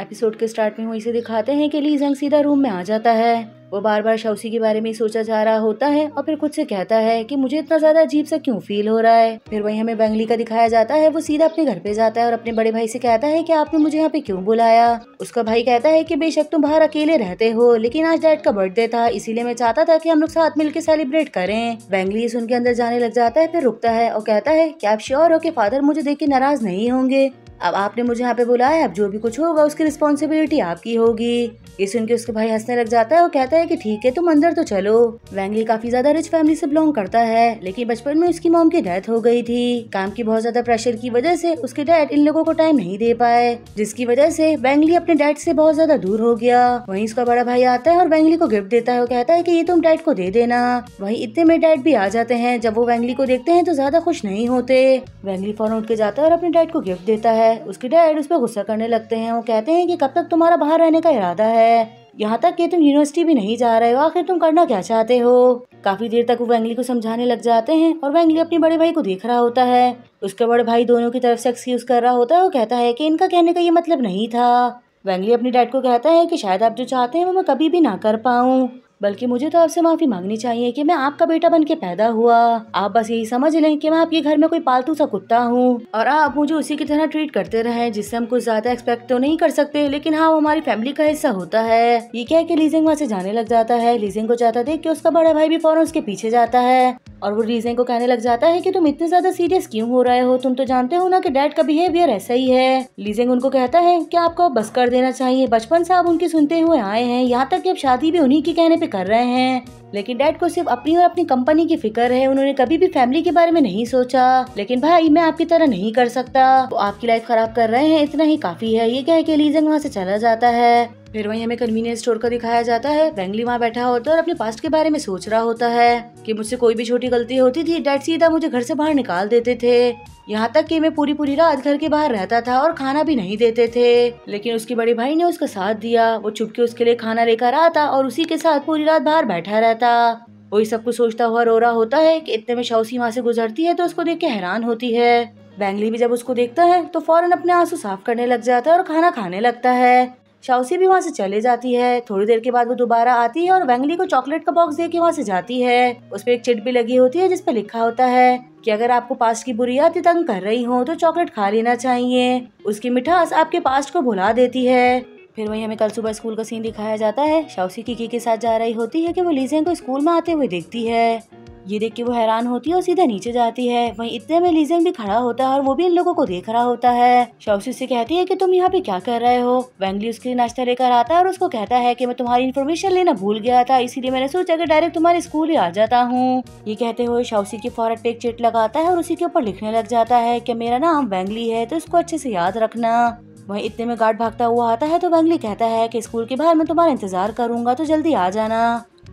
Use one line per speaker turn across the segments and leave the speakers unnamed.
episode के start में वो इसे दिखाते हैं कि ली जंग सीधा रूम में आ जाता है वो बार बार शाउसी के बारे में सोचा जा रहा होता है और फिर खुद से कहता है कि मुझे इतना ज्यादा अजीब सा क्यों फील हो रहा है फिर वही हमें बैंगली का दिखाया जाता है वो सीधा अपने घर पे जाता है और अपने बड़े भाई से कहता है कि आपने मुझे यहाँ पे क्यों बुलाया उसका भाई कहता है कि बेशक तुम बाहर अकेले रहते हो लेकिन आज डैड का बर्थडे था इसीलिए मैं चाहता था की हम लोग साथ मिलकर सेलिब्रेट करें बैंगली सुन के अंदर जाने लग जाता है फिर रुकता है और कहता है की आप श्योर हो कि फादर मुझे देख के नाराज नहीं होंगे अब आपने मुझे यहाँ पे बुलाया अब जो भी कुछ होगा उसकी रिस्पॉन्सिबिलिटी आपकी होगी ये सुन के उसके भाई हंसने लग जाता है और कहता है कि ठीक है तुम अंदर तो चलो वैंगली काफी ज्यादा रिच फैमिली से बिलोंग करता है लेकिन बचपन में उसकी मोम की डेथ हो गई थी काम की बहुत ज्यादा प्रेशर की वजह से उसके डैड इन लोगों को टाइम नहीं दे पाए जिसकी वजह से वैंगली अपने डैड से बहुत ज्यादा दूर हो गया वही उसका बड़ा भाई आता है और वैंगली को गिफ्ट देता है और कहता है की ये तुम डैड को दे देना वही इतने में डैड भी आ जाते हैं जब वो वैंगली को देखते हैं तो ज्यादा खुश नहीं होते वैंगली फौरन उठ के जाता है और अपने डैड को गिफ्ट देता है है उसके डैड उस पर गुस्सा करने लगते हैं वो कहते हैं कि कब तक तुम्हारा बाहर रहने का इरादा है यहाँ तक कि तुम यूनिवर्सिटी भी नहीं जा रहे हो आखिर तुम करना क्या चाहते हो काफी देर तक वो वैंगली को समझाने लग जाते हैं और वैंगली अपने बड़े भाई को देख रहा होता है उसका बड़े भाई दोनों की तरफ से एक्सक्यूज कर रहा होता है और कहता है की इनका कहने का ये मतलब नहीं था वैंगली अपने डैड को कहता है कि शायद आप जो चाहते हैं वो मैं कभी भी ना कर पाऊँ बल्कि मुझे तो आपसे माफ़ी मांगनी चाहिए कि मैं आपका बेटा बन के पैदा हुआ आप बस यही समझ लें कि मैं आपके घर में कोई पालतू सा कुत्ता हूँ और आप मुझे उसी की तरह ट्रीट करते रहे जिससे हम कुछ ज्यादा एक्सपेक्ट तो नहीं कर सकते लेकिन हाँ वो हमारी फैमिली का हिस्सा होता है ये क्या है की लीजिंग वहाँ से जाने लग जाता है लीजिंग को जाता देख के उसका बड़ा भाई भी फौरन उसके पीछे जाता है और वो रीजन को कहने लग जाता है कि तुम इतने ज्यादा सीरियस क्यों हो रहे हो तुम तो जानते हो ना कि डैड का बिहेवियर ऐसा ही है लीजेंग उनको कहता है कि आपको बस कर देना चाहिए बचपन से आप उनकी सुनते हुए आए हैं यहाँ तक कि अब शादी भी उन्हीं के कहने पे कर रहे हैं लेकिन डैड को सिर्फ अपनी और अपनी कंपनी की फिक्र है उन्होंने कभी भी फैमिली के बारे में नहीं सोचा लेकिन भाई मैं आपकी तरह नहीं कर सकता वो आपकी लाइफ खराब कर रहे हैं इतना ही काफी है ये कह के लीजेंग वहाँ से चला जाता है फिर वहीं हमें कन्वीनियंस स्टोर का दिखाया जाता है बैंगली वहाँ बैठा होता है और अपने पास्ट के बारे में सोच रहा होता है कि मुझसे कोई भी छोटी गलती होती थी डैड सीधा मुझे घर से बाहर निकाल देते थे यहाँ तक कि मैं पूरी पूरी रात घर के बाहर रहता था और खाना भी नहीं देते थे लेकिन उसके बड़े भाई ने उसका साथ दिया वो चुपके उसके लिए खाना लेकर आता और उसी के साथ पूरी रात बाहर बैठा रहता जाता वही सब कुछ सोचता हुआ रो रहा होता है कि इतने में शौसी वहाँ से गुजरती है तो उसको देख के हैरान होती है बैंगली भी जब उसको देखता है तो फौरन अपने आंसू साफ करने लग जाता है और खाना खाने लगता है शाउसी भी वहाँ से चले जाती है थोड़ी देर के बाद वो दोबारा आती है और बैंगली को चॉकलेट का बॉक्स दे के वहाँ से जाती है उस पर एक चिट भी लगी होती है जिसपे लिखा होता है कि अगर आपको पास्ट की बुरी याद तंग कर रही हो तो चॉकलेट खा लेना चाहिए उसकी मिठास आपके पास्ट को भुला देती है फिर वहीं हमें कल सुबह स्कूल का सीन दिखाया जाता है शाउसी की के साथ जा रही होती है कि वो लीजेन को स्कूल में आते हुए देखती है ये देख के वो हैरान होती है और सीधा नीचे जाती है वहीं इतने में लीजेन भी खड़ा होता है और वो भी इन लोगों को देख रहा होता है शाउसी से कहती है कि तुम यहाँ पे क्या कर रहे हो वैंगली उसके नाश्ता लेकर आता है और उसको कहता है कि मैं तुम्हारी इन्फॉर्मेशन लेना भूल गया था इसीलिए मैंने सोचा की डायरेक्ट तुम्हारे स्कूल ही आ जाता हूँ ये कहते हुए शाउसी के फौरन पे एक चिट लगाता है और उसी के ऊपर लिखने लग जाता है की मेरा नाम वैंगली है तो उसको अच्छे से याद रखना वहीं इतने में गार्ड भागता हुआ आता है तो बंगली कहता है कि स्कूल के बाहर मैं तुम्हारा इंतजार करूंगा तो जल्दी आ जाना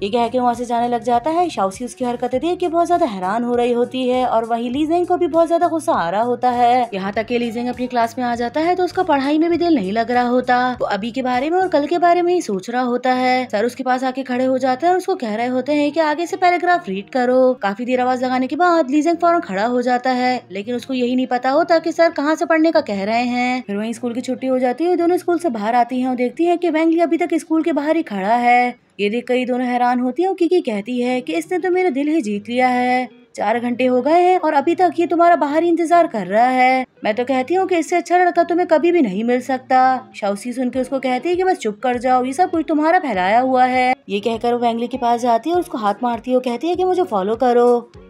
ये कह के वहाँ से जाने लग जाता है शाउसी उसकी हरकतें देख के बहुत ज्यादा हैरान हो रही होती है और वही लीजेंग को भी बहुत ज्यादा गुस्सा आ रहा होता है यहाँ तक के लीजेंग अपनी क्लास में आ जाता है तो उसका पढ़ाई में भी दिल नहीं लग रहा होता वो अभी के बारे में और कल के बारे में ही सोच रहा होता है सर उसके पास आके खड़े हो जाते हैं और उसको कह रहे होते हैं की आगे से पैराग्राफ रीड करो काफी देर आवाज लगाने के बाद लीजेंग फौरन खड़ा हो जाता है लेकिन उसको यही नहीं पता होता की सर कहाँ से पढ़ने का कह रहे हैं फिर वही स्कूल की छुट्टी हो जाती है दोनों स्कूल से बाहर आती है और देखती है की वैंगली अभी तक स्कूल के बाहर ही खड़ा है ये देख कई दोनों हैरान होती है और किकी कहती है कि इसने तो मेरा दिल ही जीत लिया है चार घंटे हो गए हैं और अभी तक ये तुम्हारा बाहर इंतजार कर रहा है मैं तो कहती हूँ कि इससे अच्छा लड़का तुम्हें कभी भी नहीं मिल सकता शाउसी सुन के उसको कहती है कि बस चुप कर जाओ ये सब कुछ तुम्हारा फैलाया हुआ है ये कहकर वो वैंगली के पास जाती है और उसको हाथ मारती है और कहती है कि मुझे फॉलो करो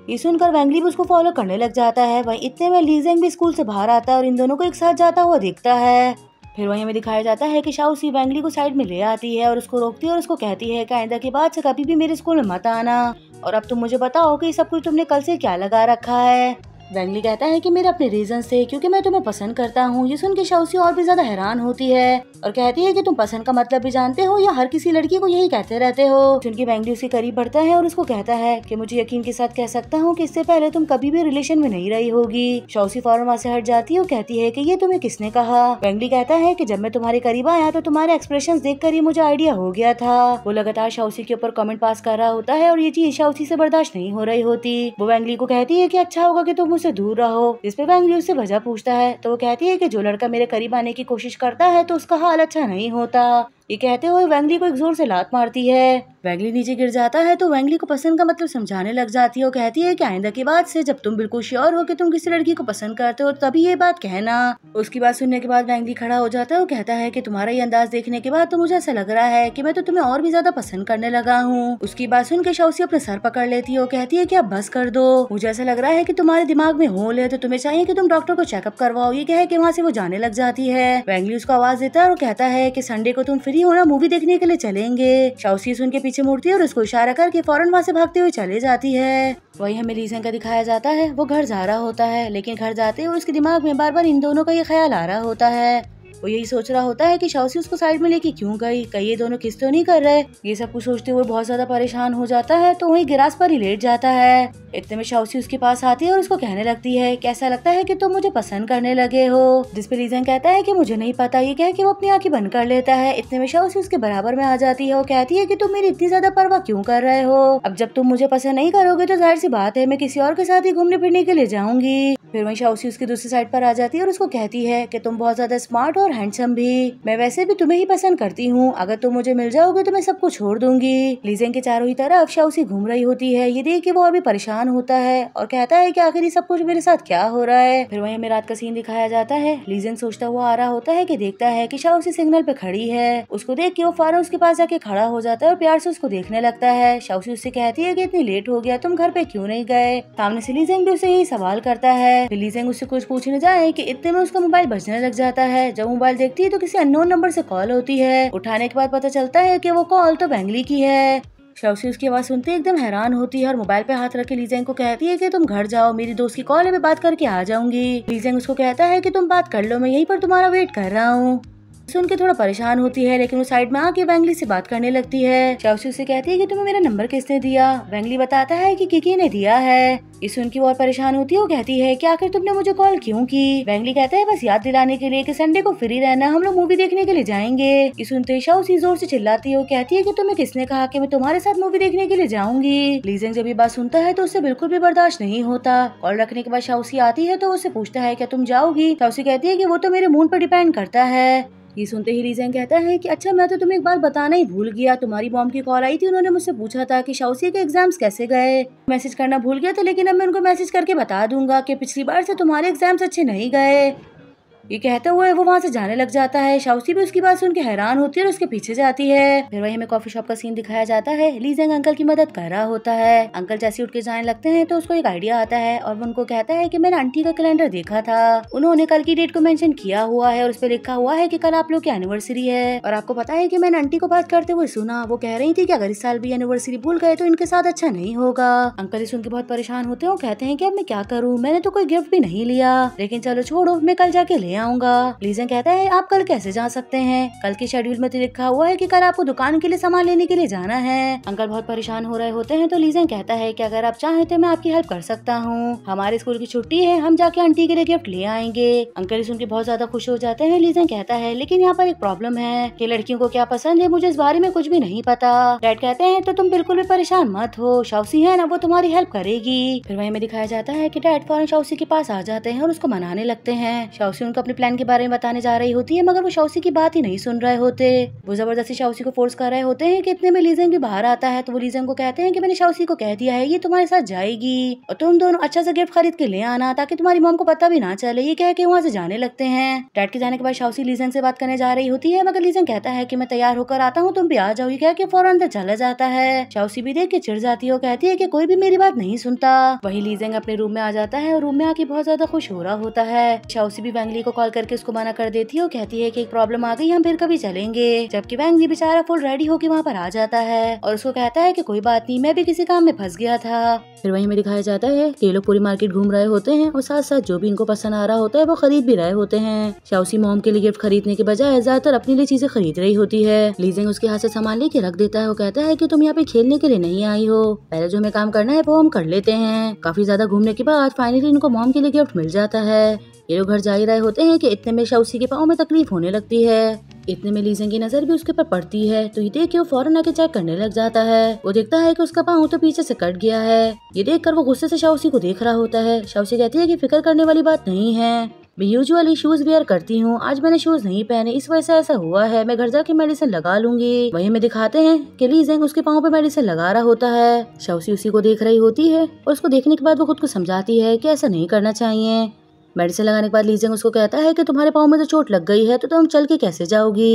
ये सुनकर वैंगली भी उसको फॉलो करने लग जाता है वही इतने में लीजेंग भी स्कूल से बाहर आता है और इन दोनों को एक साथ जाता हुआ देखता है फिर वहीं हमें दिखाया जाता है कि शाह उसी बैंगली को साइड में ले आती है और उसको रोकती है और उसको कहती है कि आइंदा के बाद से कभी भी मेरे स्कूल में मत आना और अब तुम मुझे बताओ कि सब कुछ तुमने कल से क्या लगा रखा है वैंगली कहता है कि मेरे अपने रीजन थे क्योंकि मैं तुम्हें पसंद करता हूँ ये सुन के शाउसी और भी ज्यादा हैरान होती है और कहती है कि तुम पसंद का मतलब भी जानते हो या हर किसी लड़की को यही कहते रहते हो चुनकी वैंगली उसके करीब बढ़ता है और उसको कहता है की मुझे यकीन के साथ कह सकता हूँ की इससे पहले तुम कभी भी रिलेशन में नहीं रही होगी शाउसी फौरन वहाँ से हट जाती है और कहती है की ये तुम्हें किसने कहा वैंगली कहता है की जब मैं तुम्हारे करीब आया तो तुम्हारे एक्सप्रेशन देख ही मुझे आइडिया हो गया था वो लगातार शाउसी के ऊपर कमेंट पास कर रहा होता है और ये चीज शाउसी से बर्दाश्त नहीं हो रही होती वो वैंगली को कहती है की अच्छा होगा की तुम से दूर रहो जिसपे बैंगली उससे वजह पूछता है तो वो कहती है की जो लड़का मेरे करीब आने की कोशिश करता है तो उसका हाल अच्छा नहीं होता ये कहते हुए वैंगली को एक जोर से लात मारती है वैंगली नीचे गिर जाता है तो वेंगली को पसंद का मतलब समझाने लग जाती है और कहती है कि आइंदा के बाद से जब तुम बिल्कुल श्योर हो कि तुम किसी लड़की को पसंद करते हो तभी ये बात कहना उसकी बात सुनने के बाद वैंगली खड़ा हो जाता है और कहता है कि तुम्हारा ये अंदाज देखने के बाद तो मुझे ऐसा लग रहा है कि मैं तो तुम्हें और भी ज्यादा पसंद करने लगा हूँ उसकी बात सुन के शौसी अपने सर पकड़ लेती है और कहती है की आप बस कर दो मुझे ऐसा लग रहा है की तुम्हारे दिमाग में होल है तो तुम्हें चाहिए की तुम डॉक्टर को चेकअप करवाओ ये कहे की वहाँ से वो जाने लग जाती है वेंगली उसको आवाज देता है और कहता है की संडे को तुम फ्री रेडी होना मूवी देखने के लिए चलेंगे शाउसी उनके पीछे मुड़ती है और उसको इशारा करके फौरन वहाँ से भागते हुए चले जाती है वही हमें रीजन का दिखाया जाता है वो घर जा रहा होता है लेकिन घर जाते हुए उसके दिमाग में बार बार इन दोनों का ये ख्याल आ रहा होता है वो यही सोच रहा होता है कि शाउसी उसको साइड में लेके क्यों गई कहीं ये दोनों किस तो नहीं कर रहे ये सब कुछ सोचते हुए बहुत ज्यादा परेशान हो जाता है तो वही गिरास पर ही लेट जाता है इतने में शाउसी उसके पास आती है और उसको कहने लगती है कैसा लगता है कि तुम मुझे पसंद करने लगे हो जिसपे रीजन कहता है कि मुझे नहीं पता ये कह कि वो अपनी आंखें बंद कर लेता है इतने में शाउसी उसके बराबर में आ जाती है और कहती है कि तुम मेरी इतनी ज्यादा परवाह क्यों कर रहे हो अब जब तुम मुझे पसंद नहीं करोगे तो जाहिर सी बात है मैं किसी और के साथ ही घूमने फिरने के लिए जाऊंगी फिर वहीं शाउसी उसकी दूसरी साइड पर आ जाती है और उसको कहती है कि तुम बहुत ज्यादा स्मार्ट और हैंडसम भी मैं वैसे भी तुम्हें ही पसंद करती हूँ अगर तुम मुझे मिल जाओगे तो मैं सबको छोड़ दूंगी लीजेंग के चारों ही तरफ शाउसी घूम रही होती है ये देख के वो और भी परेशान होता है और कहता है की आखिर सब कुछ मेरे साथ क्या हो रहा है फिर वही हमें रात का सीन दिखाया जाता है लीजेंग सोचता हुआ आ रहा होता है की देखता है की शाउसी सिग्नल पे खड़ी है उसको देख के वो फारा उसके पास जाके खड़ा हो जाता है और प्यार से उसको देखने लगता है शाउसी उससे कहती है की इतनी लेट हो गया तुम घर पे क्यूँ नहीं गए सामने से लीजेंग भी उसे यही सवाल करता है है लिली सेंग उससे कुछ पूछने जाए कि इतने में उसका मोबाइल बजने लग जाता है जब मोबाइल देखती है तो किसी अननोन नंबर से कॉल होती है उठाने के बाद पता चलता है कि वो कॉल तो बैंगली की है शवसी उसकी आवाज सुनते एकदम हैरान होती है और मोबाइल पे हाथ रख के लीजेंग को कहती है कि तुम घर जाओ मेरी दोस्त की कॉल है मैं बात करके आ जाऊंगी लीजेंग उसको कहता है कि तुम बात कर लो मैं यहीं पर तुम्हारा वेट कर रहा हूँ सुन के थोड़ा परेशान होती है लेकिन वो साइड में आके वैंगली से बात करने लगती है चाउसी उसे कहती है कि तुम्हें मेरा नंबर किसने दिया वैंगली बताता है कि किकी ने दिया है इस सुन के और परेशान होती है वो कहती है कि आखिर तुमने मुझे कॉल क्यों की वैंगली कहता है बस याद दिलाने के लिए कि संडे को फ्री रहना हम लोग मूवी देखने के लिए जाएंगे ये सुनते ही उसी जोर से चिल्लाती है वो कहती है कि तुम्हें किसने कहा कि मैं तुम्हारे साथ मूवी देखने के लिए जाऊंगी लीजेंग जब ये बात सुनता है तो उसे बिल्कुल भी बर्दाश्त नहीं होता कॉल रखने के बाद शाउसी आती है तो उससे पूछता है क्या तुम जाओगी शाउसी कहती है की वो तो मेरे मूड पर डिपेंड करता है ये सुनते ही रीजन कहता है कि अच्छा मैं तो तुम्हें एक बार बताना ही भूल गया तुम्हारी मॉम की कॉल आई थी उन्होंने मुझसे पूछा था कि शाउसी के एग्जाम्स कैसे गए मैसेज करना भूल गया था लेकिन अब मैं उनको मैसेज करके बता दूंगा कि पिछली बार से तुम्हारे एग्जाम्स अच्छे नहीं गए ये कहते हुए वो वहाँ से जाने लग जाता है शाउसी भी उसकी बात सुन के हैरान होती है और उसके पीछे जाती है फिर वही हमें कॉफी शॉप का सीन दिखाया जाता है लीजेंग अंकल की मदद कर रहा होता है अंकल जैसे उठ के जाने लगते हैं तो उसको एक आइडिया आता है और वो उनको कहता है की मैंने आंटी का कैलेंडर देखा था उन्होंने कल की डेट को मैंशन किया हुआ है और उस पर लिखा हुआ है की कल आप लोग की एनिवर्सरी है और आपको पता है की मैंने आंटी को बात करते हुए सुना वो कह रही थी की अगर इस साल भी एनिवर्सरी भूल गए तो इनके साथ अच्छा नहीं होगा अंकल सुन के बहुत परेशान होते हैं और कहते हैं की अब मैं क्या करूँ मैंने तो कोई गिफ्ट भी नहीं लिया लेकिन चलो छोड़ो मैं कल जाके ले आऊंगा लीजन कहता है आप कल कैसे जा सकते हैं कल के शेड्यूल में तो लिखा हुआ है की कल आपको दुकान के लिए सामान लेने के लिए जाना है अंकल बहुत परेशान हो रहे होते हैं तो लीजें कहता है की अगर आप चाहें तो मैं आपकी हेल्प कर सकता हूँ हमारे स्कूल की छुट्टी है हम जाके आंटी के लिए गिफ्ट ले आएंगे अंकल सुन के बहुत ज्यादा खुश हो जाते हैं लीजें कहता है लेकिन यहाँ पर एक प्रॉब्लम है की लड़कियों को क्या पसंद है मुझे इस बारे में कुछ भी नहीं पता डैड कहते हैं तो तुम बिल्कुल भी परेशान मत हो शौसी है ना वो तुम्हारी हेल्प करेगी फिर वही में दिखाया जाता है की डैड फौरन शौसी के पास आ जाते हैं और उसको मनाने लगते हैं शौसी उनको अपने प्लान के बारे में बताने जा रही होती है मगर वो शौसी की बात ही नहीं सुन रहे होते वो जबरदस्ती शौसी को फोर्स कर रहे होते हैं कि इतने में लीजेंग भी बाहर आता है तो वो लीजेंग को कहते हैं कि मैंने शौसी को कह दिया है ये तुम्हारे साथ जाएगी और तुम दोनों अच्छा सा गिफ्ट खरीद के ले आना ताकि तुम्हारी मोम को पता भी ना चले ये कह के वहाँ से जाने लगते हैं डैड के जाने के बाद शौसी लीजेंग से बात करने जा रही होती है मगर लीजेंग कहता है की मैं तैयार होकर आता हूँ तुम भी आ जाओ ये कह के फौरन अंदर चला जाता है शौसी भी देख के चिड़ जाती है और कहती है की कोई भी मेरी बात नहीं सुनता वही लीजेंग अपने रूम में आ जाता है और रूम में आके बहुत ज्यादा खुश हो रहा होता है शौसी भी बैंगली को को कॉल करके उसको मना कर देती है और कहती है की एक प्रॉब्लम आ गई हम फिर कभी चलेंगे जबकि वैंग जी बेचारा फुल रेडी होकर वहाँ पर आ जाता है और उसको कहता है की कोई बात नहीं मैं भी किसी काम में फंस गया था फिर वही में दिखाया जाता है कि ये लोग पूरी मार्केट घूम रहे होते हैं और साथ साथ जो भी इनको पसंद आ रहा होता है वो खरीद भी रहे होते हैं शाउसी मोम के लिए गिफ्ट खरीदने के बजाय ज्यादातर अपने लिए चीजें खरीद रही होती है लीजिंग उसके हाथ से सामान लेके रख देता है और कहता है की तुम यहाँ पे खेलने के लिए नहीं आई हो पहले जो हमें काम करना है वो हम कर लेते हैं काफी ज्यादा घूमने के बाद फाइनली इनको मोम के लिए गिफ्ट मिल जाता है ये लोग घर जा ही रहे होते देखते हैं कि इतने में शाउसी के पाओ में तकलीफ होने लगती है इतने में लीजन की नजर भी उसके ऊपर पड़ती है तो ये देख के वो फौरन आके चेक करने लग जाता है वो देखता है कि उसका पाँव तो पीछे से कट गया है ये देखकर वो गुस्से से शाउसी को देख रहा होता है शाउसी कहती है कि फिक्र करने वाली बात नहीं है मैं यूजुअली शूज वेयर करती हूँ आज मैंने शूज नहीं पहने इस वजह से ऐसा हुआ है मैं घर जाके मेडिसिन लगा लूंगी वही में दिखाते हैं कि लीजेंग उसके पाँव पे मेडिसिन लगा रहा होता है शाउसी उसी को देख रही होती है और उसको देखने के बाद वो खुद को समझाती है कि ऐसा नहीं करना चाहिए मेडिसिन लगाने के बाद लीजेंग उसको कहता है कि तुम्हारे पाँव में तो चोट लग गई है तो तुम चल के कैसे जाओगी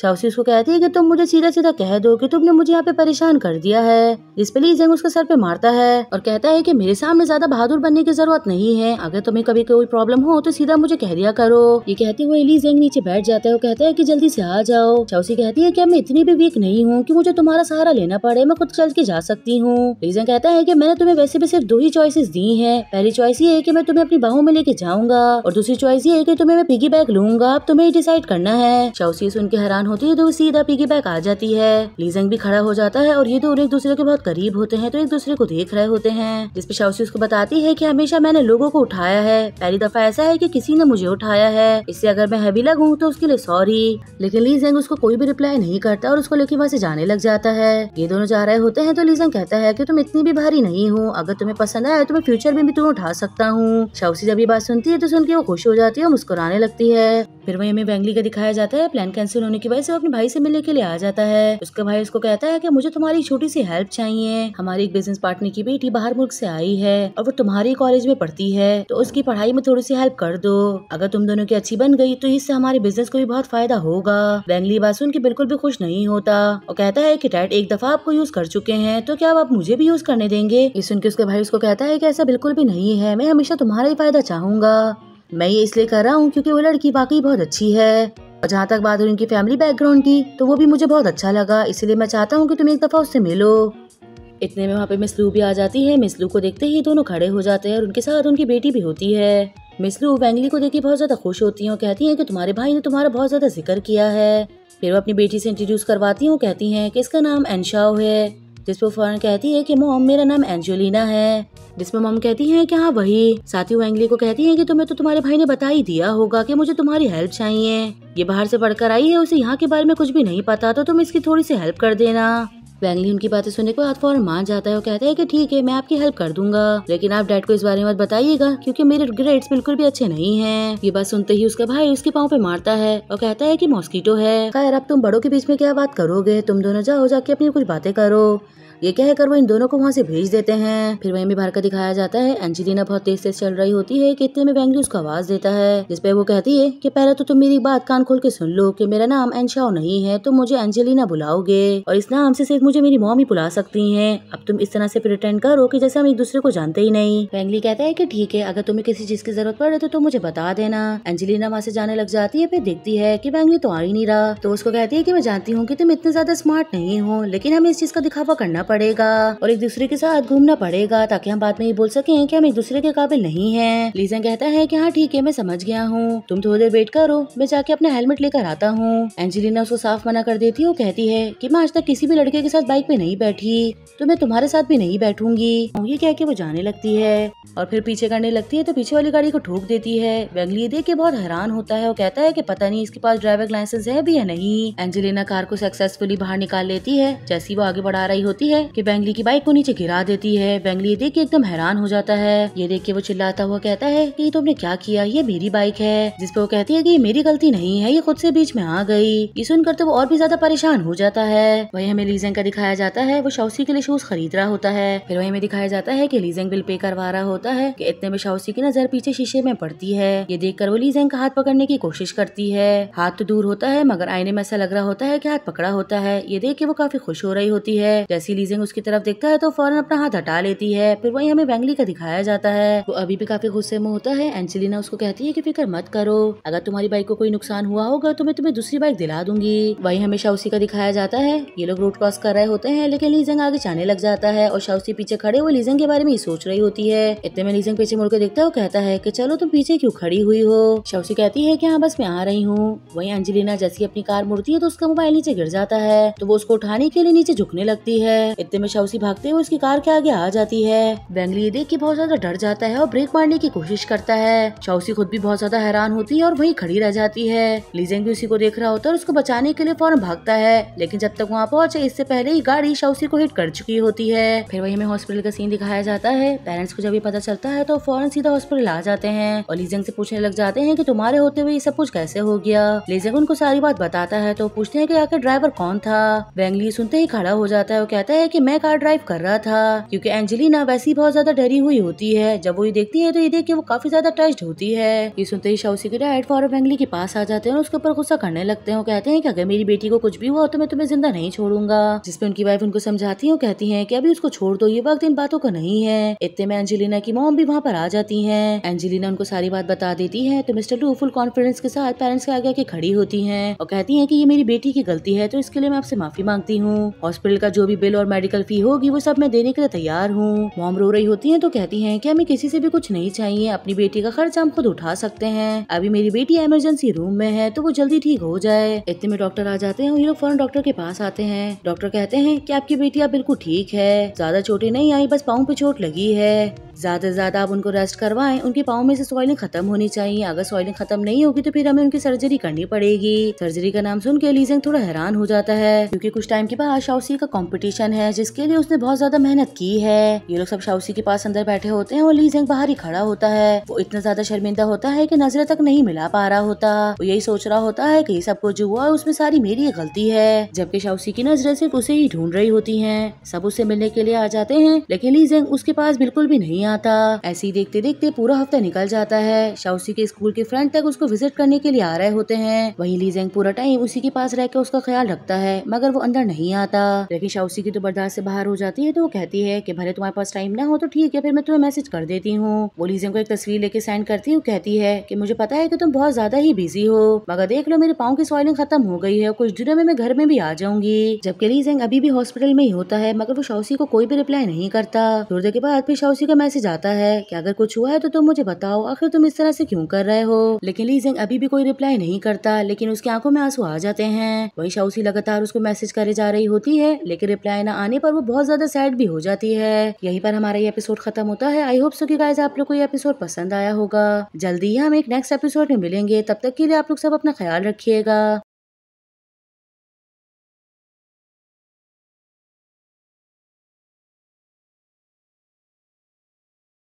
शाउसी उसको कहती है कि तुम मुझे सीधा सीधा कह दो कि तुमने मुझे यहाँ पे परेशान कर दिया है इस पे ली जंग उसके सर पे मारता है और कहता है कि मेरे सामने ज्यादा बहादुर बनने की जरूरत नहीं है अगर तुम्हें कभी कोई प्रॉब्लम हो तो सीधा मुझे कह दिया करो ये कहते हुए ली जंग नीचे बैठ जाता है और कहता है की जल्दी से आ जाओ शाउसी कहती है की मैं इतनी भी वीक नहीं हूँ की मुझे तुम्हारा सहारा लेना पड़े मैं खुद चल के जा सकती हूँ लीजेंग कहता है की मैंने तुम्हें वैसे भी सिर्फ दो ही चॉइसिस दी है पहली चॉइस ये है की मैं तुम्हें अपनी बाहों में लेके जाऊंगा और दूसरी चॉइस ये है की तुम्हें मैं पिगी बैग लूंगा अब तुम्हें डिसाइड करना है शाउसी सुन के हैरान थकान होती है तो वो सीधा पीगी बैक आ जाती है लीजंग भी खड़ा हो जाता है और ये दोनों एक दूसरे के बहुत करीब होते हैं तो एक दूसरे को देख रहे होते हैं जिसपे शाउसी उसको बताती है की हमेशा मैंने लोगो को उठाया है पहली दफा ऐसा है की कि किसी ने मुझे उठाया है इससे अगर मैं हैवी लगूँ तो उसके लिए सॉरी लेकिन लीजंग उसको कोई भी रिप्लाई नहीं करता और उसको लेके वहाँ से जाने लग जाता है ये दोनों जा रहे होते हैं तो लीजंग कहता है की तुम इतनी भी भारी नहीं हो अगर तुम्हें पसंद आया तो मैं फ्यूचर में भी तुम्हें उठा सकता हूँ शाउसी जब ये बात सुनती है तो सुन के वो खुश हो जाती है और मुस्कुराने लगती है फिर वही हमें बैंगली का दिखाया जाता है प्लान कैंसिल होने की सुबह से अपने भाई से मिलने के लिए आ जाता है उसका भाई उसको कहता है की मुझे तुम्हारी छोटी सी हेल्प चाहिए हमारी एक बिजनेस पार्टनर की बेटी बाहर मुल्क से आई है और वो तुम्हारे कॉलेज में पढ़ती है तो उसकी पढ़ाई में थोड़ी सी हेल्प कर दो अगर तुम दोनों की अच्छी बन गई तो इससे हमारे बिजनेस को भी बहुत फायदा होगा बैंगली बात सुन के बिल्कुल भी खुश नहीं होता और कहता है की टैट एक दफा आपको यूज कर चुके हैं तो क्या आप मुझे भी यूज करने देंगे ये सुन के उसके भाई उसको कहता है की ऐसा बिल्कुल भी नहीं है मैं हमेशा तुम्हारा ही फायदा चाहूंगा मैं ये इसलिए कर रहा हूँ क्योंकि वो लड़की वाकई बहुत अच्छी है और जहाँ तक बात हुई उनकी फैमिली बैकग्राउंड की तो वो भी मुझे बहुत अच्छा लगा इसलिए मैं चाहता हूँ कि तुम एक दफ़ा उससे मिलो इतने में वहाँ पे मिसलू भी आ जाती है मिसलू को देखते ही दोनों खड़े हो जाते हैं और उनके साथ उनकी बेटी भी होती है मिसलू लू वैंगली को के बहुत ज़्यादा खुश होती है और कहती है कि तुम्हारे भाई ने तुम्हारा बहुत ज़्यादा जिक्र किया है फिर वो अपनी बेटी से इंट्रोड्यूस करवाती हूँ कहती है कि इसका नाम एनशाओ है जिस पर कहती है कि मोम मेरा नाम एंजोलिना है जिसमें मोम कहती है कि हाँ वही साथ ही एंगली को कहती है कि तुम्हें तो तुम्हारे भाई ने बता ही दिया होगा कि मुझे तुम्हारी हेल्प चाहिए ये बाहर से पढ़कर आई है उसे यहाँ के बारे में कुछ भी नहीं पता तो तुम इसकी थोड़ी सी हेल्प कर देना बैंगली उनकी बातें सुनने के बाद फौरन मान जाता है और कहता है की ठीक है मैं आपकी हेल्प कर दूंगा लेकिन आप डैड को इस बारे में मत बताइएगा क्यूँकी मेरे ग्रेड्स बिल्कुल भी अच्छे नहीं है ये बात सुनते ही उसका भाई उसके पाँव पे मारता है और कहता है की मॉस्किटो है खैर अब तुम बड़ों के बीच में क्या बात करोगे तुम दोनों जाओ जाके अपनी कुछ बातें करो ये कहकर वो इन दोनों को वहाँ से भेज देते हैं फिर वहीं भी भारत दिखाया जाता है एंजेलिना बहुत तेज तेज चल रही होती है कि इतने में बैंगली उसको आवाज देता है जिसपे वो कहती है कि पहले तो तुम मेरी बात कान खोल के सुन लो कि मेरा नाम एंशाओ नहीं है तुम तो मुझे एंजेलिना बुलाओगे और इस नाम से सिर्फ मुझे मेरी मॉम ही बुला सकती है अब तुम इस तरह से प्रिटेंड करो की जैसे हम एक दूसरे को जानते ही नहीं बैंगली कहता है की ठीक है अगर तुम्हें किसी चीज की जरूरत पड़े तो तुम मुझे बता देना एंजेलिना वहाँ से जाने लग जाती है फिर देखती है की बैंगली तो आ ही नहीं रहा तो उसको कहती है की मैं जानती हूँ की तुम इतने ज्यादा स्मार्ट नहीं हो लेकिन हमें इस चीज का दिखावा करना पड़ेगा और एक दूसरे के साथ घूमना पड़ेगा ताकि हम बाद में ये बोल सके की हम एक दूसरे के काबिल नहीं है लीजन कहता है की हाँ ठीक है मैं समझ गया हूँ तुम थोड़ी देर वेट करो मैं जाके अपना हेलमेट लेकर आता हूँ एंजेलिना उसको साफ मना कर देती है और कहती है की मैं आज तक किसी भी लड़के के साथ बाइक पे नहीं बैठी तो मैं तुम्हारे साथ भी नहीं बैठूंगी ये कह के वो जाने लगती है और फिर पीछे करने लगती है तो पीछे वाली गाड़ी को ठोक देती है वैगली देख के बहुत हैरान होता है और कहता है कि पता नहीं इसके पास ड्राइविंग लाइसेंस है भी या नहीं एंजेलिना कार को सक्सेसफुली बाहर निकाल लेती है जैसी वो आगे बढ़ा रही होती है है कि बैंगली की बाइक को नीचे गिरा देती है बैंगली ये देख के एकदम हैरान हो जाता है ये देख के वो चिल्लाता हुआ कहता है की तुमने तो क्या किया ये मेरी बाइक है जिसपे वो कहती है की मेरी गलती नहीं है ये खुद से बीच में आ गई ये सुनकर तो वो और भी ज्यादा परेशान हो जाता है वही हमें लीजेंग का दिखाया जाता है वो शाउसी के लिए शूज खरीद रहा होता है फिर वही हमें दिखाया जाता है की लीजेंग बिल पे करवा रहा होता है की इतने में शाउसी की नजर पीछे शीशे में पड़ती है ये देख कर वो लीजेंग का हाथ पकड़ने की कोशिश करती है हाथ तो दूर होता है मगर आईने में ऐसा लग रहा होता है की हाथ पकड़ा होता है ये देख के वो काफी खुश हो रही होती है जैसी बीजिंग उसकी तरफ देखता है तो फौरन अपना हाथ हटा लेती है फिर वही हमें बैंगली का दिखाया जाता है वो अभी भी काफी गुस्से में होता है एंजेलिना उसको कहती है की फिक्र मत करो अगर तुम्हारी बाइक को कोई नुकसान हुआ होगा तो मैं तुम्हें दूसरी बाइक दिला दूंगी वही हमें शाउसी का दिखाया जाता है ये लोग रोड क्रॉस कर रहे होते हैं लेकिन लीजेंग आगे जाने लग जाता है और शाउसी पीछे खड़े हुए लीजेंग के बारे में ही सोच रही होती है इतने में लीजेंग पीछे मुड़कर देखता है और कहता है की चलो तुम पीछे क्यूँ खड़ी हुई हो शाउसी कहती है की हाँ बस मैं आ रही हूँ वही अंजलिना जैसी अपनी कार मुड़ती है तो उसका मोबाइल नीचे गिर जाता है तो वो उसको उठाने के लिए नीचे झुकने लगती है है इतने में शाउसी भागते हुए उसकी कार के आगे आ जाती है बैंगली ये देख के बहुत ज्यादा डर जाता है और ब्रेक मारने की कोशिश करता है शाउसी खुद भी बहुत ज्यादा हैरान होती है और वही खड़ी रह जाती है लीजेंग भी उसी को देख रहा होता है और उसको बचाने के लिए फौरन भागता है लेकिन जब तक वहाँ पहुँचे इससे पहले ही गाड़ी शाउसी को हिट कर चुकी होती है फिर वही हमें हॉस्पिटल का सीन दिखाया जाता है पेरेंट्स को जब ये पता चलता है तो फौरन सीधा हॉस्पिटल आ जाते हैं और लीजेंग से पूछने लग जाते हैं की तुम्हारे होते हुए ये सब कुछ कैसे हो गया लीजेंग उनको सारी बात बताता है तो पूछते हैं कि आखिर ड्राइवर कौन था बैंगली सुनते ही खड़ा हो जाता है और कहता है है कि मैं कार ड्राइव कर रहा था क्योंकि एंजेलिना वैसी बहुत ज्यादा डरी हुई होती है जब वो ये देखती है तो ये देख के वो काफी ज्यादा टच्ड होती है ये सुनते ही शाउसी के डैड फॉर फैमिली के पास आ जाते हैं और उसके ऊपर गुस्सा करने लगते हैं कहते हैं की अगर मेरी बेटी को कुछ भी हुआ तो मैं तुम्हें जिंदा नहीं छोड़ूंगा जिसपे उनकी वाइफ उनको समझाती है कहती है की अभी उसको छोड़ दो ये वक्त इन बातों का नहीं है इतने में एंजेलिना की मोम भी वहाँ पर आ जाती है एंजेलिना उनको सारी बात बता देती है तो मिस्टर लू फुल कॉन्फिडेंस के साथ पेरेंट्स के आगे आके खड़ी होती है और कहती है की ये मेरी बेटी की गलती है तो इसके लिए मैं आपसे माफी मांगती हूँ हॉस्पिटल का जो भी बिल और मेडिकल फी होगी वो सब मैं देने के लिए तैयार हूँ मोम रो रही होती है तो कहती है की हमें किसी से भी कुछ नहीं चाहिए अपनी बेटी का खर्च हम खुद उठा सकते हैं अभी मेरी बेटी इमरजेंसी रूम में है तो वो जल्दी ठीक हो जाए इतने में डॉक्टर आ जाते हैं और ये लोग फौरन डॉक्टर के पास आते हैं डॉक्टर कहते हैं की आपकी बेटी अब बिल्कुल ठीक है ज्यादा चोटें नहीं आई बस पाँव पे चोट लगी है ज़्यादा से ज़्यादा आप उनको रेस्ट करवाएं उनके पाँव में से सॉइलिंग खत्म होनी चाहिए अगर सॉइलिंग खत्म नहीं होगी तो फिर हमें उनकी सर्जरी करनी पड़ेगी सर्जरी का नाम सुन के लीजेंग थोड़ा हैरान हो जाता है क्योंकि कुछ टाइम के बाद शाउसी का कॉम्पिटिशन है जिसके लिए उसने बहुत ज्यादा मेहनत की है ये लोग सब शाउसी के पास अंदर बैठे होते हैं और लीजेंग बाहर ही खड़ा होता है वो इतना ज्यादा शर्मिंदा होता है की नजर तक नहीं मिला पा रहा होता वो यही सोच रहा होता है की सबको जो हुआ उसमें सारी मेरी गलती है जबकि शाउसी की नजरें सिर्फ उसे ही ढूंढ रही होती है सब उससे मिलने के लिए आ जाते हैं लेकिन लीजेंग उसके पास बिल्कुल भी नहीं नहीं आता ऐसे ही देखते देखते पूरा हफ्ता निकल जाता है शाउसी के स्कूल के फ्रेंड तक उसको विजिट करने के लिए आ रहे होते हैं वही लीजेंग पूरा टाइम उसी के पास रहकर उसका ख्याल रखता है मगर वो अंदर नहीं आता लेकिन शाउसी की तो बर्दाश्त से बाहर हो जाती है तो वो कहती है की भले तुम्हारे पास टाइम ना हो तो ठीक है फिर मैं तुम्हें मैसेज कर देती हूँ वो लीजेंग को एक तस्वीर लेके सेंड करती है कहती है की मुझे पता है की तुम बहुत ज्यादा ही बिजी हो मगर देख लो मेरे पाओ की सॉइलिंग खत्म हो गई है कुछ दिनों में मैं घर में भी आ जाऊंगी जबकि लीजेंग अभी भी हॉस्पिटल में ही होता है मगर वो शाउसी को कोई भी रिप्लाई नहीं करता थोड़ी देर के बाद फिर शाउसी का मैसेज से जाता है कि अगर कुछ हुआ है तो तुम मुझे बताओ आखिर तुम इस तरह से क्यों कर रहे हो लेकिन ली जेंग अभी भी कोई रिप्लाई नहीं करता लेकिन उसकी आंखों में आंसू आ जाते हैं वही शाउसी लगातार उसको मैसेज करे जा रही होती है लेकिन रिप्लाई न आने पर वो बहुत ज्यादा सैड भी हो जाती है यहीं पर हमारा ये एपिसोड खत्म होता है आई होप सो की गाइस आप लोग को ये एपिसोड पसंद आया होगा जल्दी ही हम एक नेक्स्ट एपिसोड में मिलेंगे तब तक के लिए आप लोग सब अपना ख्याल रखिएगा